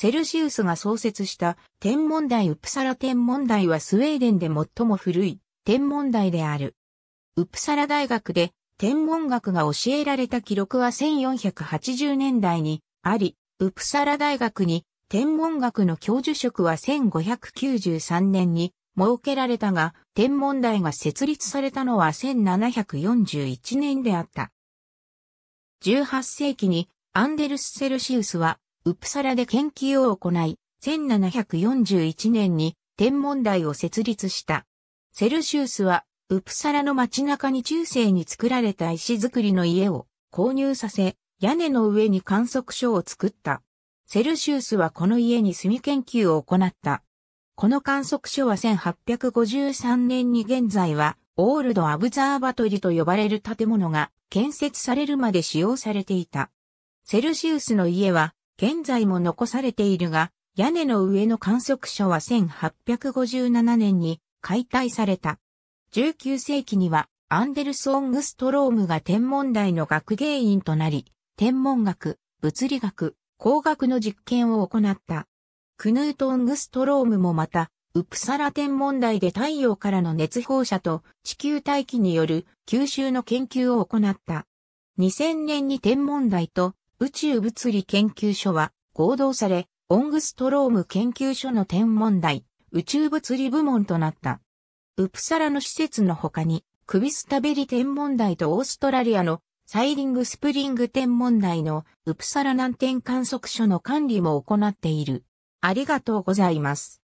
セルシウスが創設した天文台ウプサラ天文台はスウェーデンで最も古い天文台である。ウプサラ大学で天文学が教えられた記録は1480年代にあり、ウプサラ大学に天文学の教授職は1593年に設けられたが、天文台が設立されたのは1741年であった。18世紀にアンデルス・セルシウスはウプサラで研究を行い、1741年に天文台を設立した。セルシウスは、ウプサラの街中に中世に作られた石造りの家を購入させ、屋根の上に観測所を作った。セルシウスはこの家に住み研究を行った。この観測所は1853年に現在は、オールド・アブザーバトリと呼ばれる建物が建設されるまで使用されていた。セルシウスの家は現在も残されているが、屋根の上の観測所は1857年に解体された。19世紀にはアンデルソン・グストロームが天文台の学芸員となり、天文学、物理学、工学の実験を行った。クヌートン・グストロームもまた、ウプサラ天文台で太陽からの熱放射と地球大気による吸収の研究を行った。2000年に天文台と宇宙物理研究所は合同され、オングストローム研究所の天文台、宇宙物理部門となった。ウプサラの施設の他に、クビスタベリ天文台とオーストラリアのサイリングスプリング天文台のウプサラ南天観測所の管理も行っている。ありがとうございます。